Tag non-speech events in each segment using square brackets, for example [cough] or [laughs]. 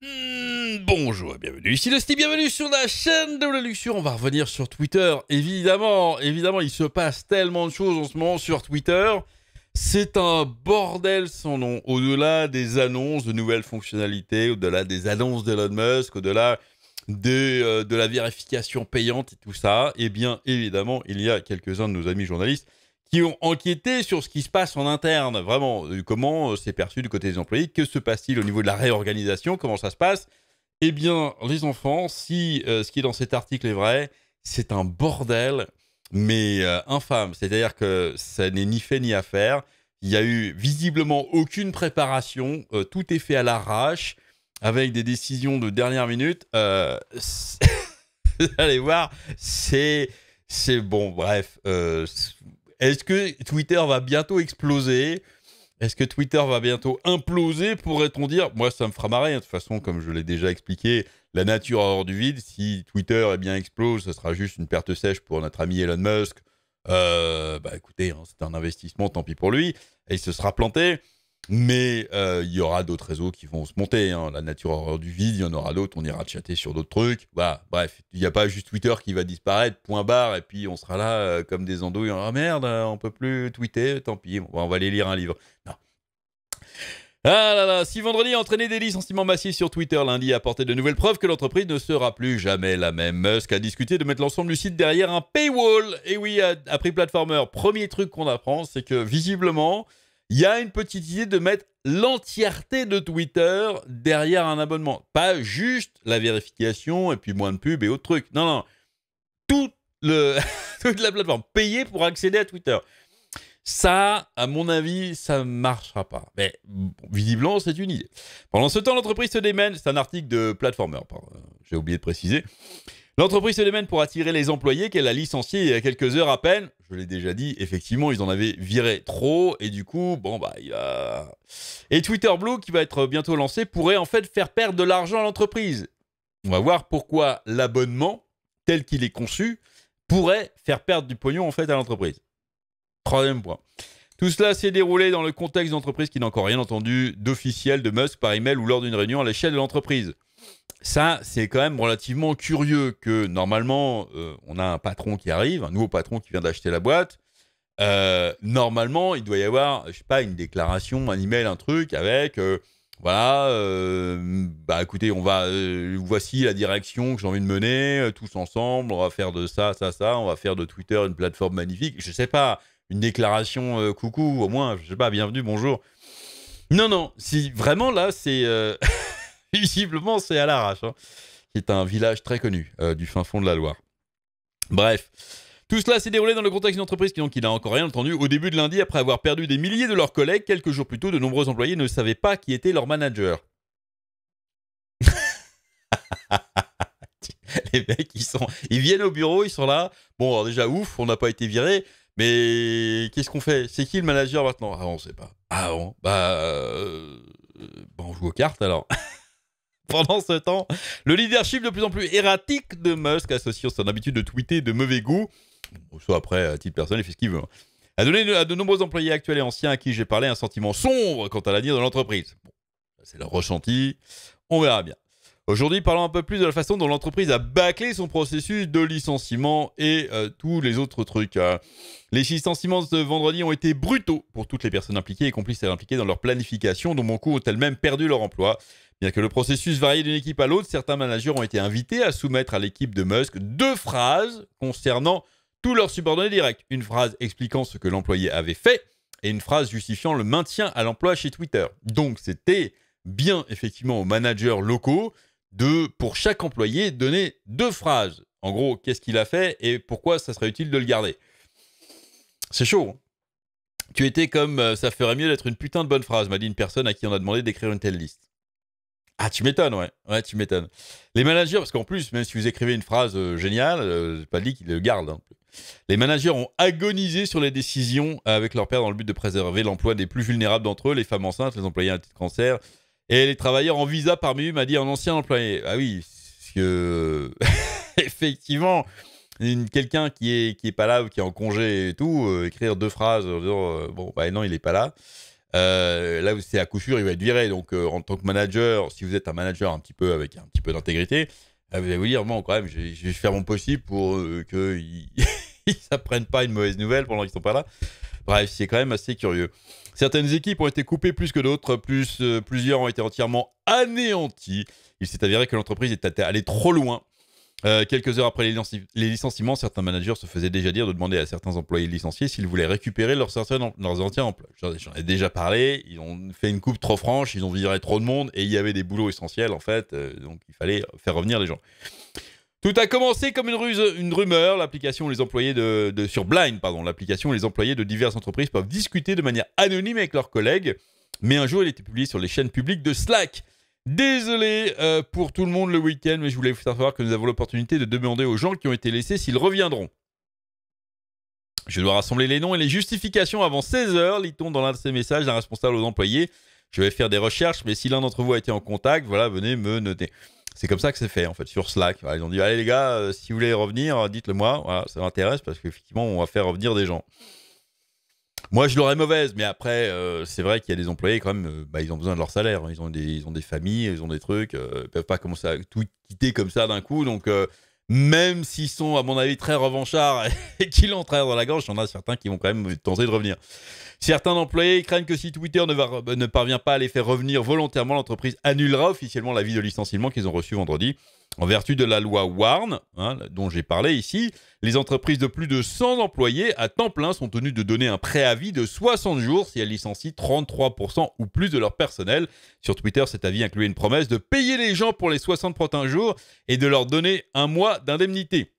Hmm, bonjour et bienvenue, ici le Steve, bienvenue sur la chaîne de la on va revenir sur Twitter, évidemment, évidemment il se passe tellement de choses en ce moment sur Twitter, c'est un bordel sans nom, au-delà des annonces de nouvelles fonctionnalités, au-delà des annonces d'Elon Musk, au-delà de, euh, de la vérification payante et tout ça, eh bien évidemment il y a quelques-uns de nos amis journalistes qui ont enquêté sur ce qui se passe en interne, vraiment, euh, comment euh, c'est perçu du côté des employés, que se passe-t-il au niveau de la réorganisation, comment ça se passe. Eh bien, les enfants, si euh, ce qui est dans cet article est vrai, c'est un bordel, mais infâme. C'est-à-dire que ça n'est ni fait ni à faire. Il n'y a eu visiblement aucune préparation. tout est fait à l'arrache, avec des décisions de dernière minute. [laughs] Vous allez voir, c'est. C'est bon, bref est-ce que Twitter va bientôt exploser Est-ce que Twitter va bientôt imploser Pourrait-on dire Moi, ça me fera marrer. Hein, de toute façon, comme je l'ai déjà expliqué, la nature hors du vide. Si Twitter est eh bien, explose, ce sera juste une perte sèche pour notre ami Elon Musk. Euh, bah écoutez, hein, c'est un investissement, tant pis pour lui. Et il se sera planté. Mais il euh, y aura d'autres réseaux qui vont se monter. Hein. La nature horreur du vide, il y en aura d'autres. On ira chatter sur d'autres trucs. Bah, bref, il n'y a pas juste Twitter qui va disparaître, point barre, et puis on sera là euh, comme des andouilles. Ah merde, euh, on peut plus tweeter, tant pis, on va aller lire un livre. Non. Ah là là, si vendredi a entraîné des licenciements massifs sur Twitter, lundi a apporté de nouvelles preuves que l'entreprise ne sera plus jamais la même. Musk a discuté de mettre l'ensemble du site derrière un paywall. Et oui, a, a pris Platformer. Premier truc qu'on apprend, c'est que visiblement, il y a une petite idée de mettre l'entièreté de Twitter derrière un abonnement. Pas juste la vérification et puis moins de pubs et autres trucs. Non, non. Tout le [laughs] toute la plateforme payée pour accéder à Twitter. Ça, à mon avis, ça ne marchera pas. Mais visiblement, c'est une idée. Pendant ce temps, l'entreprise se démène. C'est un article de Platformer, j'ai oublié de préciser. L'entreprise se démène pour attirer les employés qu'elle a licenciés il y a quelques heures à peine. Je l'ai déjà dit, effectivement, ils en avaient viré trop et du coup, bon bah il a... Et Twitter Blue, qui va être bientôt lancé, pourrait en fait faire perdre de l'argent à l'entreprise. On va voir pourquoi l'abonnement, tel qu'il est conçu, pourrait faire perdre du pognon en fait à l'entreprise. Troisième point. Tout cela s'est déroulé dans le contexte d'entreprise qui n'a encore rien entendu d'officiel de Musk par email ou lors d'une réunion à l'échelle de l'entreprise ça, c'est quand même relativement curieux que normalement, euh, on a un patron qui arrive, un nouveau patron qui vient d'acheter la boîte. Euh, normalement, il doit y avoir, je sais pas, une déclaration, un email, un truc avec, euh, voilà, bah écoutez, on va, voici la direction que j'ai envie de mener, tous ensemble, on va faire de ça, ça, ça, on va faire de Twitter une plateforme magnifique. Je sais pas, une déclaration, coucou, au moins, je sais pas, bienvenue, bonjour. Non, non, si vraiment là, c'est [laughs] [laughs] Visiblement, c'est à l'arrache, hein, qui est un village très connu euh, du fin fond de la Loire. Bref. Tout cela s'est déroulé dans le contexte d'une entreprise qui, n'a encore rien entendu. Au début de lundi, après avoir perdu des milliers de leurs collègues, quelques jours plus tôt, de nombreux employés ne savaient pas qui était leur manager. [laughs] les mecs, ils, sont, ils viennent au bureau, ils sont là. Bon, déjà, ouf, on n'a pas été viré, mais qu'est-ce qu'on fait C'est qui le manager maintenant Ah, on ne sait pas. Ah, bon, bah. Euh, euh, bah on joue aux cartes alors. [laughs] Pendant ce temps, le leadership de plus en plus erratique de Musk, associant son habitude de tweeter de mauvais goût, soit après, à titre personnel, il fait ce qu'il veut, a hein. donné à de nombreux employés actuels et anciens à qui j'ai parlé un sentiment sombre quant à l'avenir de l'entreprise. c'est leur ressenti, on verra bien. Aujourd'hui, parlons un peu plus de la façon dont l'entreprise a bâclé son processus de licenciement et euh, tous les autres trucs. Hein. les licenciements de ce vendredi ont été brutaux pour toutes les personnes impliquées et complices à impliquées dans leur planification, dont beaucoup ont elles-mêmes perdu leur emploi. Bien que le processus varie d'une équipe à l'autre, certains managers ont été invités à soumettre à l'équipe de Musk deux phrases concernant tous leurs subordonnés directs. Une phrase expliquant ce que l'employé avait fait et une phrase justifiant le maintien à l'emploi chez Twitter. Donc c'était bien effectivement aux managers locaux de, pour chaque employé, donner deux phrases. En gros, qu'est-ce qu'il a fait et pourquoi ça serait utile de le garder. C'est chaud. Hein. tu étais comme euh, ça ferait mieux d'être une putain de bonne phrase, m'a dit une personne à qui on a demandé d'écrire une telle liste. Ah, tu m'étonnes, ouais. Ouais, tu m'étonnes. Les managers, parce qu'en plus, même si vous écrivez une phrase euh, géniale, euh, pas dit qu'ils le gardent. Hein. Les managers ont agonisé sur les décisions avec leur père dans le but de préserver l'emploi des plus vulnérables d'entre eux, les femmes enceintes, les employés à titre cancer et les travailleurs en visa parmi eux, m'a dit un ancien employé. Ah oui, parce que [laughs] effectivement, quelqu'un qui est qui est pas là ou qui est en congé et tout, euh, écrire deux phrases en disant euh, bon bah non il est pas là. Euh, là, c'est à coup il va être viré. Donc, euh, en tant que manager, si vous êtes un manager un petit peu avec un petit peu d'intégrité, vous allez vous dire bon, quand même, je, vais faire mon possible pour euh, qu'ils n'apprennent [laughs] pas une mauvaise nouvelle pendant qu'ils sont pas là. Bref, c'est quand même assez curieux. Certaines équipes ont été coupées plus que d'autres, plus, euh, plusieurs ont été entièrement anéantis Il s'est avéré que l'entreprise est allée trop loin euh, quelques heures après les, licenciements, certains managers se faisaient déjà dire de demander à certains employés licenciés s'ils voulaient récupérer leurs, dans leurs anciens emplois. J'en ai déjà parlé, ils ont fait une coupe trop franche, ils ont viré trop de monde et il y avait des boulots essentiels en fait, euh, donc il fallait faire revenir les gens. Tout a commencé comme une, ruse, une rumeur. L'application, les employés de, sur Blind, pardon, l'application, les employés de diverses entreprises peuvent discuter de manière anonyme avec leurs collègues. Mais un jour, elle était publiée sur les chaînes publiques de Slack. Désolé euh, pour tout le monde le week-end, mais je voulais vous faire savoir que nous avons l'opportunité de demander aux gens qui ont été laissés s'ils reviendront. Je dois rassembler les noms et les justifications avant 16h, lit-on dans l'un de ces messages d'un responsable aux employés. Je vais faire des recherches, mais si l'un d'entre vous a été en contact, voilà, venez me noter. C'est comme ça que c'est fait, en fait, sur Slack. ils ont dit, allez les gars, euh, si vous voulez revenir, dites-le moi. ça m'intéresse parce qu'effectivement, on va faire revenir des gens. Moi, je l'aurais mauvaise, mais après, euh, c'est vrai qu'il y a des employés, quand même, euh, bah, ils ont besoin de leur salaire. Hein. Ils ont des, ont des familles, ils ont des trucs. Euh, ils ne peuvent pas commencer à tout quitter comme ça d'un coup. Donc, même s'ils sont, à mon avis, très revanchards [laughs] et qu'ils l'ont dans la gorge, il y en a certains qui vont quand même tenter de revenir. Certains employés craignent que si Twitter ne parvient pas à les faire revenir volontairement, l'entreprise annulera officiellement l'avis de licenciement qu'ils ont reçu vendredi. En vertu de la loi Warn, hein, dont j'ai parlé ici, les entreprises de plus de 100 employés à temps plein sont tenues de donner un préavis de 60 jours si elles licencient 33% ou plus de leur personnel. Sur Twitter, cet avis incluait une promesse de payer les gens pour les 60 prochains jours et de leur donner un mois d'indemnité.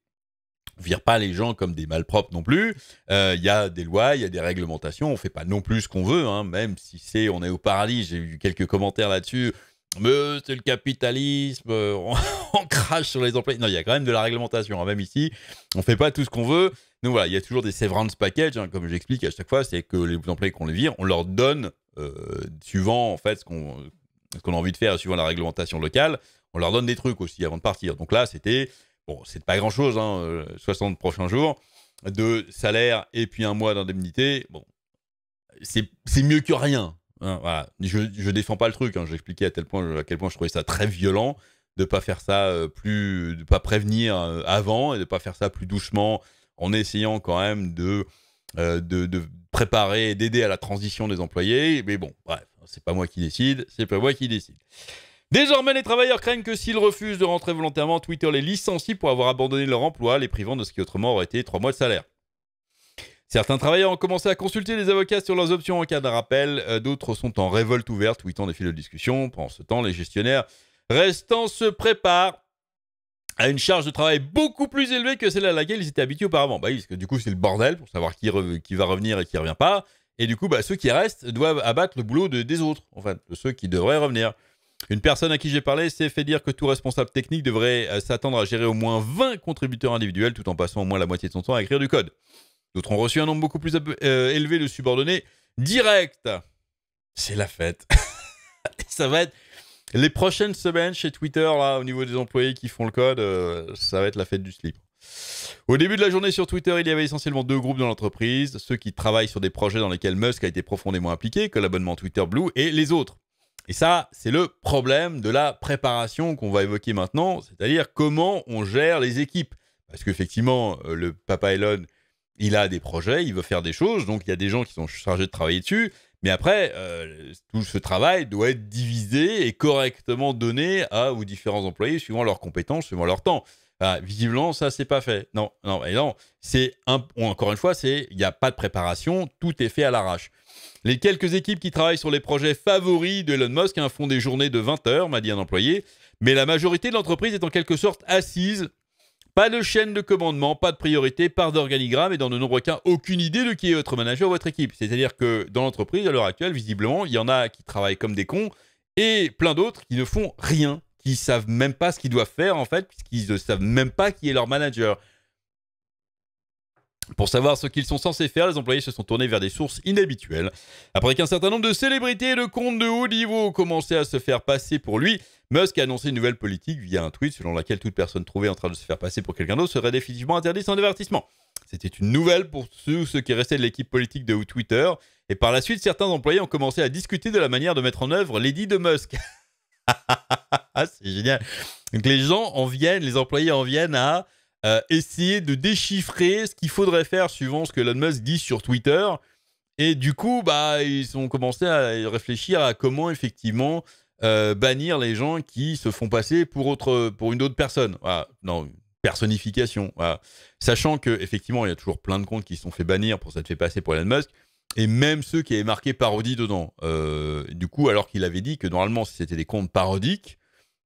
On vire pas les gens comme des malpropres non plus. Il euh, y a des lois, il y a des réglementations. On fait pas non plus ce qu'on veut, hein, même si c'est on est au paradis. J'ai eu quelques commentaires là-dessus mais euh, c'est le capitalisme, euh, [laughs] on, crache sur les employés. Non, il y a quand même de la réglementation. Hein, même ici, on ne fait pas tout ce qu'on veut. Donc voilà, il y a toujours des severance packages, hein, comme j'explique à chaque fois, c'est que les employés qu'on les vire, on leur donne, euh, suivant en fait ce qu'on a envie de faire, suivant la réglementation locale, on leur donne des trucs aussi avant de partir. Donc là, c'était, bon, c'est pas grand-chose, 60 hein, prochains jours de salaire et puis un mois d'indemnité. Bon, c'est mieux que rien. Hein, je, je défends pas le truc. Hein. J'expliquais à, à quel point je trouvais ça très violent de pas faire ça euh, plus, de pas prévenir euh, avant et de pas faire ça plus doucement en essayant quand même de, préparer euh, de, préparer, d'aider à la transition des employés. Mais bon, bref, c'est pas moi qui décide, c'est pas moi qui décide. Désormais, les travailleurs craignent que s'ils refusent de rentrer volontairement, Twitter les licencie pour avoir abandonné leur emploi, les privant de ce qui autrement aurait été trois mois de salaire. Certains travailleurs ont commencé à consulter les avocats sur leurs options en cas de rappel, euh, d'autres sont en révolte ouverte, huit ans des files de discussion. Pendant ce temps, les gestionnaires restants se préparent à une charge de travail beaucoup plus élevée que celle à laquelle ils étaient habitués auparavant. Bah du coup, c'est le bordel pour savoir qui, va revenir et qui ne revient pas. Et du coup, bah, ceux qui restent doivent abattre le boulot de, des autres, enfin, de ceux qui devraient revenir. Une personne à qui j'ai parlé s'est fait dire que tout responsable technique devrait euh, s'attendre à gérer au moins 20 contributeurs individuels tout en passant au moins la moitié de son temps à écrire du code. D'autres ont reçu un nombre beaucoup plus euh, élevé de subordonnés directs. C'est la fête. [laughs] ça va être les prochaines semaines chez Twitter, là, au niveau des employés qui font le code, euh, ça va être la fête du slip. Au début de la journée sur Twitter, il y avait essentiellement deux groupes dans l'entreprise, ceux qui travaillent sur des projets dans lesquels Musk a été profondément impliqué, que l'abonnement Twitter Blue, et les autres. Et ça, c'est le problème de la préparation qu'on va évoquer maintenant, c'est-à-dire comment on gère les équipes. Parce qu'effectivement, euh, le papa Elon il a des projets, il veut faire des choses, donc il y a des gens qui sont chargés de travailler dessus. Mais après, euh, tout ce travail doit être divisé et correctement donné à, aux différents employés suivant leurs compétences, suivant leur temps. Ah, visiblement, ça, c'est pas fait. Non, non, et non. C'est un, encore une fois, c'est il n'y a pas de préparation, tout est fait à l'arrache. Les quelques équipes qui travaillent sur les projets favoris d'Elon Musk hein, font des journées de 20 heures, m'a dit un employé, mais la majorité de l'entreprise est en quelque sorte assise pas de chaîne de commandement, pas de priorité, pas d'organigramme et dans de nombreux cas, aucune idée de qui est votre manager ou votre équipe. C'est-à-dire que dans l'entreprise, à l'heure actuelle, visiblement, il y en a qui travaillent comme des cons et plein d'autres qui ne font rien, qui savent même pas ce qu'ils doivent faire en fait, puisqu'ils ne savent même pas qui est leur manager. Pour savoir ce qu'ils sont censés faire, les employés se sont tournés vers des sources inhabituelles. Après qu'un certain nombre de célébrités et de comptes de haut niveau commençaient à se faire passer pour lui, Musk a annoncé une nouvelle politique via un tweet selon laquelle toute personne trouvée en train de se faire passer pour quelqu'un d'autre serait définitivement interdite sans avertissement. C'était une nouvelle pour tous ceux qui restaient de l'équipe politique de Twitter, et par la suite, certains employés ont commencé à discuter de la manière de mettre en œuvre l'édit de Musk. [laughs] Ah, c'est génial. Donc les gens en viennent, les employés en viennent à euh, essayer de déchiffrer ce qu'il faudrait faire suivant ce que Elon Musk dit sur Twitter. Et du coup, bah, ils ont commencé à réfléchir à comment effectivement euh, bannir les gens qui se font passer pour, autre, pour une autre personne. Voilà. Non, personnification. Sachant que il y a toujours plein de comptes qui se sont fait bannir pour ça faire fait passer pour Elon Musk. Et même ceux qui avaient marqué parodie dedans. Euh, du coup, alors qu'il avait dit que normalement, si c'était des comptes parodiques,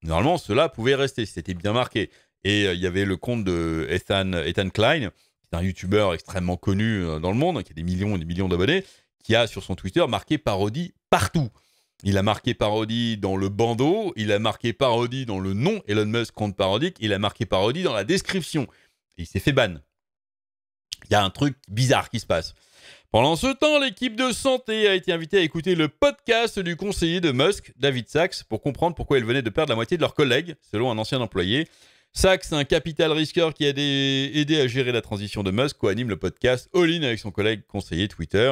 Normalement, cela pouvait rester, c'était bien marqué. Et euh, il y avait le compte de Ethan, Ethan Klein, qui un YouTuber extrêmement connu euh, dans le monde, hein, qui a des millions et des millions d'abonnés, qui a sur son Twitter marqué parodie partout. Il a marqué parodie dans le bandeau, il a marqué parodie dans le nom Elon Musk compte parodique, il a marqué parodie dans la description. Et il s'est fait ban. Il y a un truc bizarre qui se passe. Pendant ce temps, l'équipe de santé a été invitée à écouter le podcast du conseiller de Musk, David Sachs, pour comprendre pourquoi il venait de perdre la moitié de leurs collègues, selon un ancien employé. Sachs, un capital risqueur qui a aidé à gérer la transition de Musk, coanime anime le podcast All-in avec son collègue conseiller Twitter.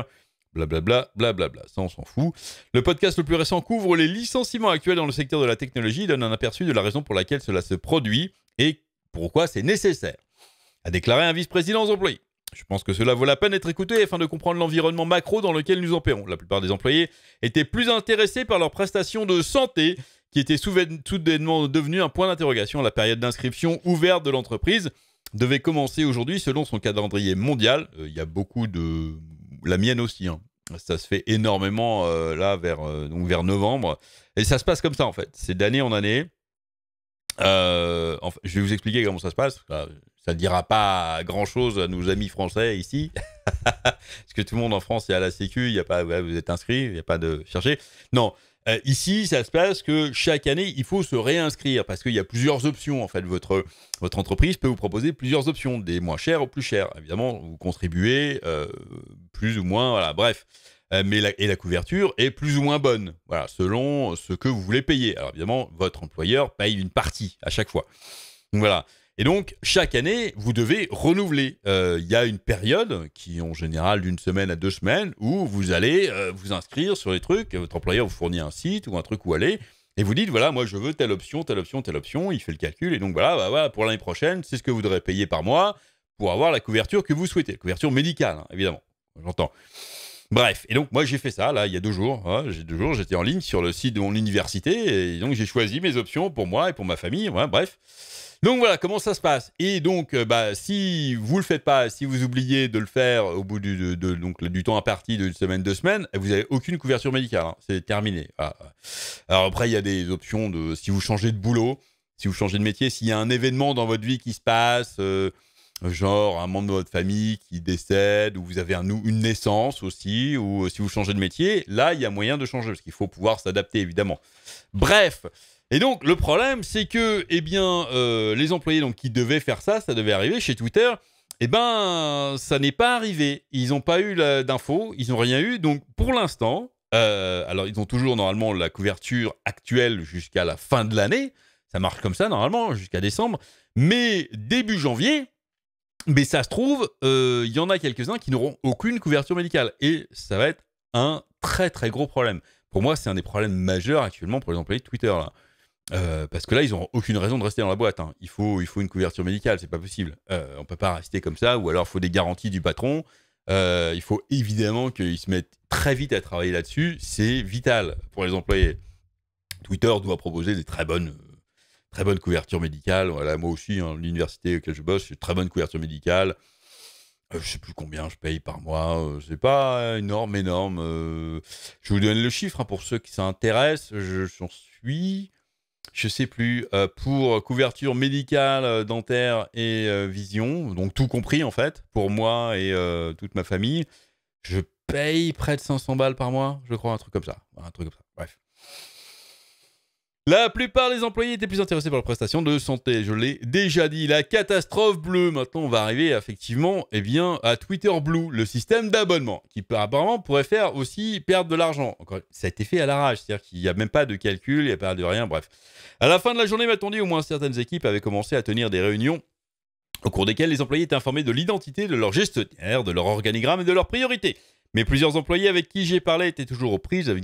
Blablabla, blablabla, ça on s'en fout. Le podcast le plus récent couvre les licenciements actuels dans le secteur de la technologie et donne un aperçu de la raison pour laquelle cela se produit et pourquoi c'est nécessaire, a déclaré un vice-président aux employés. Je pense que cela vaut la peine d'être écouté afin de comprendre l'environnement macro dans lequel nous opérons. La plupart des employés étaient plus intéressés par leurs prestations de santé, qui étaient soudainement devenues un point d'interrogation. La période d'inscription ouverte de l'entreprise devait commencer aujourd'hui selon son calendrier mondial. Euh, il y a beaucoup de... La mienne aussi, hein. Ça se fait énormément euh, là vers, euh, vers novembre. Et ça se passe comme ça en fait. C'est d'année en année. Euh, je vais vous expliquer comment ça se passe. Bah, ça ne dira pas grand-chose à nos amis français ici, [laughs] parce que tout le monde en France est à la Sécu, il y a pas, vous êtes inscrit, il n'y a pas de chercher. Non, euh, ici, ça se passe que chaque année, il faut se réinscrire parce qu'il y a plusieurs options. En fait, votre, votre entreprise peut vous proposer plusieurs options, des moins chères aux plus chères. Évidemment, vous contribuez euh, plus ou moins, voilà, bref. Euh, et la couverture est plus ou moins bonne, voilà, selon ce que vous voulez payer. Alors évidemment, votre employeur paye une partie à chaque fois. voilà. Et donc, chaque année, vous devez renouveler. Il euh, y a une période, qui est en général d'une semaine à deux semaines, où vous allez euh, vous inscrire sur les trucs, votre employeur vous fournit un site ou un truc où aller, et vous dites, voilà, moi je veux telle option, telle option, telle option, il fait le calcul, et donc voilà, bah, voilà pour l'année prochaine, c'est ce que vous devrez payer par mois pour avoir la couverture que vous souhaitez, couverture médicale, hein, évidemment, j'entends. Bref, et donc moi j'ai fait ça là il y a deux jours. Hein, j'ai deux jours, j'étais en ligne sur le site de mon université et donc j'ai choisi mes options pour moi et pour ma famille. bref. Donc voilà comment ça se passe. Et donc euh, bah si vous le faites pas, si vous oubliez de le faire au bout du, de, donc, du temps imparti d'une semaine, deux semaines, vous avez aucune couverture médicale. Hein, c'est terminé. Ah, ah. Alors après il y a des options de si vous changez de boulot, si vous changez de métier, s'il y a un événement dans votre vie qui se passe. Euh, genre un membre de votre famille qui décède, ou vous avez un, une naissance aussi, ou euh, si vous changez de métier, là, il y a moyen de changer, parce qu'il faut pouvoir s'adapter, évidemment. Bref, et donc le problème, c'est que eh bien, euh, les employés donc, qui devaient faire ça, ça devait arriver chez Twitter, eh ben, ça n'est pas arrivé. Ils n'ont pas eu d'infos, ils n'ont rien eu, donc pour l'instant, euh, alors ils ont toujours normalement la couverture actuelle jusqu'à la fin de l'année, ça marche comme ça normalement jusqu'à décembre, mais début janvier, mais ça se trouve, euh, il y en a quelques-uns qui n'auront aucune couverture médicale. Et ça va être un très très gros problème. Pour moi, c'est un des problèmes majeurs actuellement pour les employés de Twitter. Là. Euh, parce que là, ils n'ont aucune raison de rester dans la boîte. Hein. Il, faut, il faut une couverture médicale, c'est pas possible. Euh, on peut pas rester comme ça, ou alors il faut des garanties du patron. Euh, il faut évidemment qu'ils se mettent très vite à travailler là-dessus. C'est vital pour les employés. Twitter doit proposer des très bonnes Très bonne couverture médicale. Voilà, moi aussi, hein, l'université auquel je bosse, j'ai très bonne couverture médicale. Euh, je sais plus combien je paye par mois. Je euh, n'est pas énorme, énorme. Euh. je vous donne le chiffre hein, pour ceux qui s'intéressent. J'en suis, je sais plus, pour couverture médicale, dentaire et vision, donc tout compris en fait, pour moi et toute ma famille, je paye près de 500 balles par mois, je crois, un truc comme ça. Un truc comme ça. Bref. La plupart des employés étaient plus intéressés par la prestation de santé. Je l'ai déjà dit. La catastrophe bleue. Maintenant, on va arriver effectivement eh bien, à Twitter Blue, le système d'abonnement, qui apparemment pourrait faire aussi perdre de l'argent. Ça a été fait à l'arrache, c'est-à-dire qu'il n'y a même pas de calcul, il n'y a pas de rien, bref. À la fin de la journée, m'a-t-on dit, au moins certaines équipes avaient commencé à tenir des réunions au cours desquelles les employés étaient informés de l'identité de leur gestionnaire, de leur organigramme et de leurs priorités. Mais plusieurs employés avec qui j'ai parlé étaient toujours aux prises avec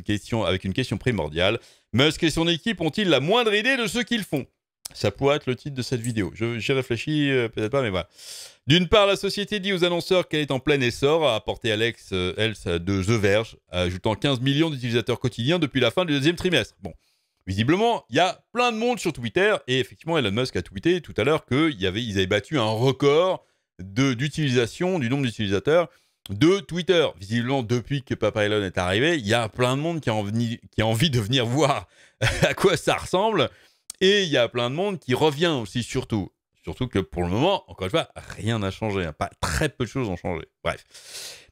une question, primordiale. Musk et son équipe ont-ils la moindre idée de ce qu'ils font ça pourrait être le titre de cette vidéo. J'ai réfléchi euh, peut-être pas, mais voilà. D'une part, la société dit aux annonceurs qu'elle est en plein essor, a apporté Alex euh, Elsa de The Verge, ajoutant 15 millions d'utilisateurs quotidiens depuis la fin du deuxième trimestre. Bon, visiblement, il y a plein de monde sur Twitter, et effectivement, Elon Musk a tweeté tout à l'heure qu'ils avaient battu un record d'utilisation, du nombre d'utilisateurs de Twitter. Visiblement, depuis que Papa Elon est arrivé, il y a plein de monde qui a envie, de venir voir [laughs] à quoi ça ressemble. Et il y a plein de monde qui revient aussi, surtout. Surtout que pour le moment, encore une fois, rien n'a changé. Hein. Pas très peu de choses ont changé. Bref.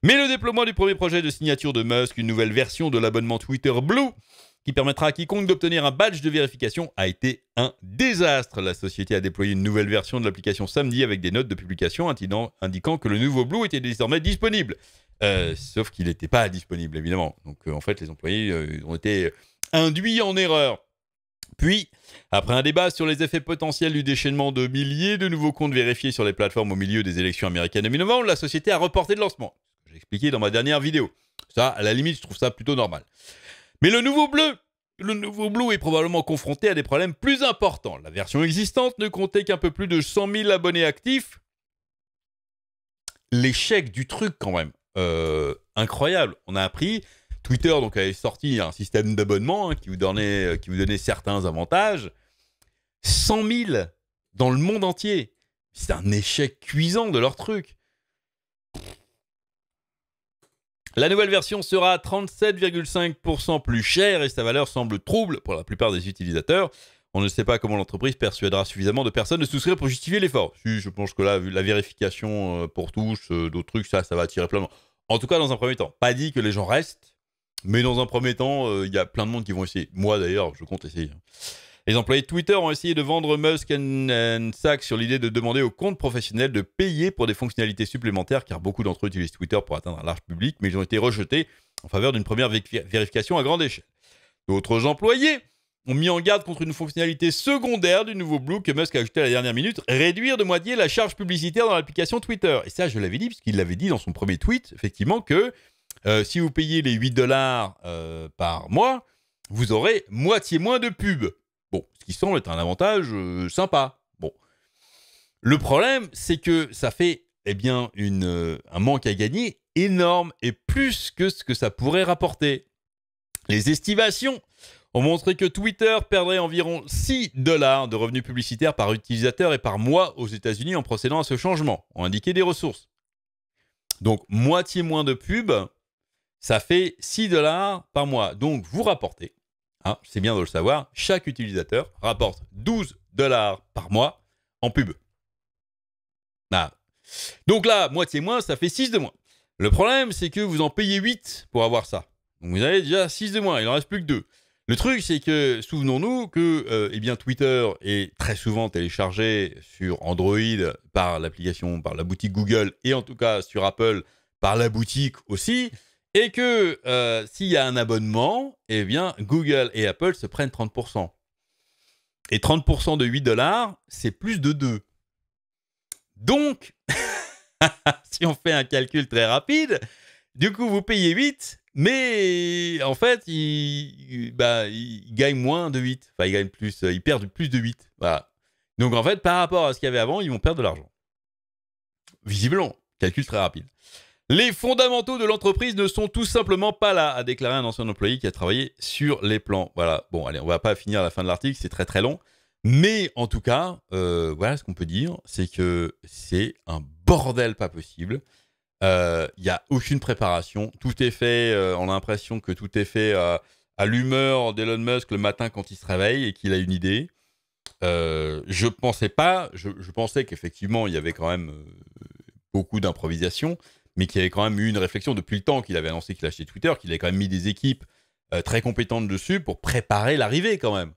Mais le déploiement du premier projet de signature de Musk, une nouvelle version de l'abonnement Twitter Blue, qui permettra à quiconque d'obtenir un badge de vérification a été un désastre. La société a déployé une nouvelle version de l'application samedi avec des notes de publication indiquant que le nouveau Blue était désormais disponible. Euh, sauf qu'il n'était pas disponible, évidemment. Donc, euh, en fait, les employés euh, ont été induits en erreur. Puis, après un débat sur les effets potentiels du déchaînement de milliers de nouveaux comptes vérifiés sur les plateformes au milieu des élections américaines de novembre la société a reporté le lancement. J'ai expliqué dans ma dernière vidéo. Ça, à la limite, je trouve ça plutôt normal. Mais le nouveau bleu le nouveau Blue est probablement confronté à des problèmes plus importants. La version existante ne comptait qu'un peu plus de 100 000 abonnés actifs. L'échec du truc, quand même. Euh, incroyable. On a appris. Twitter donc, avait sorti un système d'abonnement hein, qui, vous donnait, euh, qui vous donnait certains avantages. 100 000 dans le monde entier. C'est un échec cuisant de leur truc. La nouvelle version sera 37,5% plus chère et sa valeur semble trouble pour la plupart des utilisateurs. On ne sait pas comment l'entreprise persuadera suffisamment de personnes de souscrire pour justifier l'effort. Si, je pense que là, vu la vérification euh, pour tous, euh, d'autres trucs, ça, ça va attirer plein En tout cas, dans un premier temps, pas dit que les gens restent, mais dans un premier temps, euh, il y a plein de monde qui vont essayer. Moi d'ailleurs, je compte essayer. Hein. Les employés de Twitter ont essayé de vendre Musk and Sachs sur l'idée de demander aux comptes professionnels de payer pour des fonctionnalités supplémentaires, car beaucoup d'entre eux utilisent Twitter pour atteindre un large public, mais ils ont été rejetés en faveur d'une première vérification à grande échelle. D'autres employés ont mis en garde contre une fonctionnalité secondaire du nouveau Blue que Musk a ajouté à la dernière minute, réduire de moitié la charge publicitaire dans l'application Twitter. Et ça, je l'avais dit, puisqu'il l'avait dit dans son premier tweet, effectivement, que euh, si vous payez les 8 dollars euh, par mois, vous aurez moitié moins de pubs. Bon, ce qui semble être un avantage euh, sympa. Bon. Le problème, c'est que ça fait eh bien, une, euh, un manque à gagner énorme et plus que ce que ça pourrait rapporter. Les estimations ont montré que Twitter perdrait environ 6 dollars de revenus publicitaires par utilisateur et par mois aux États-Unis en procédant à ce changement, ont indiqué des ressources. Donc moitié moins de pubs, ça fait 6 dollars par mois. Donc vous rapportez Hein, c'est bien de le savoir, chaque utilisateur rapporte 12 dollars par mois en pub. Ah. Donc là, moitié moins, ça fait 6 de moins. Le problème, c'est que vous en payez 8 pour avoir ça. vous avez déjà 6 de moins, il en reste plus que 2. Le truc, c'est que souvenons-nous que euh, eh Twitter est très souvent téléchargé sur Android par l'application, par la boutique Google et en tout cas sur Apple par la boutique aussi et que euh, s'il y a un abonnement, et eh bien, Google et Apple se prennent 30%. Et 30% de 8 dollars, c'est plus de 2. Donc, [laughs] si on fait un calcul très rapide, du coup, vous payez 8, mais en fait, ils bah, gagne moins de 8. Enfin, il gagne plus, euh, il perdent plus de 8. Donc, en fait, par rapport à ce qu'il y avait avant, ils vont perdre de l'argent. Visiblement, calcul très rapide. Les fondamentaux de l'entreprise ne sont tout simplement pas là, a déclaré un ancien employé qui a travaillé sur les plans. Voilà, bon, allez, on va pas finir la fin de l'article, c'est très très long. Mais en tout cas, euh, voilà ce qu'on peut dire, c'est que c'est un bordel pas possible. Il euh, n'y a aucune préparation, tout est fait, euh, on a l'impression que tout est fait à l'humeur d'Elon Musk le matin quand il se réveille et qu'il a une idée. je ne pensais pas, je, je pensais qu'effectivement il y avait quand même beaucoup d'improvisation, mais qui avait quand même eu une réflexion depuis le temps qu'il avait annoncé qu'il achetait Twitter, qu'il avait quand même mis des équipes euh, très compétentes dessus pour préparer l'arrivée quand même.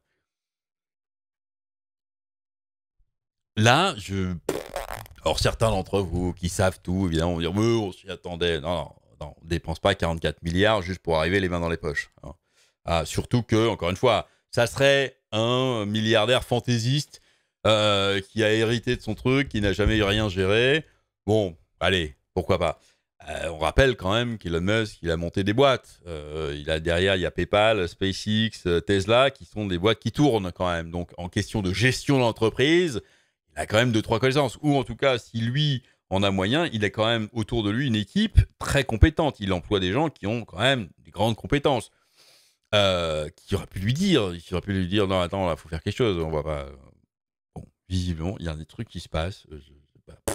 Là, je. Or, certains d'entre vous qui savent tout, évidemment, vont dire mais on s'y attendait. Non, non, on ne dépense pas 44 milliards juste pour arriver les mains dans les poches. Hein. Ah, surtout que, encore une fois, ça serait un milliardaire fantaisiste euh, qui a hérité de son truc, qui n'a jamais eu rien géré. Bon, allez, pourquoi pas euh, on rappelle quand même qu'Elon Musk, il a monté des boîtes. Euh, il a derrière, il y a PayPal, SpaceX, euh, Tesla, qui sont des boîtes qui tournent quand même. Donc, en question de gestion d'entreprise, il a quand même deux trois connaissances. Ou en tout cas, si lui en a moyen, il a quand même autour de lui une équipe très compétente. Il emploie des gens qui ont quand même des grandes compétences. qui aurait pu lui dire, qui aurait pu lui dire, non, attends, là, faut faire quelque chose. On va pas. Bon, visiblement, il y a des trucs qui se passent. Je,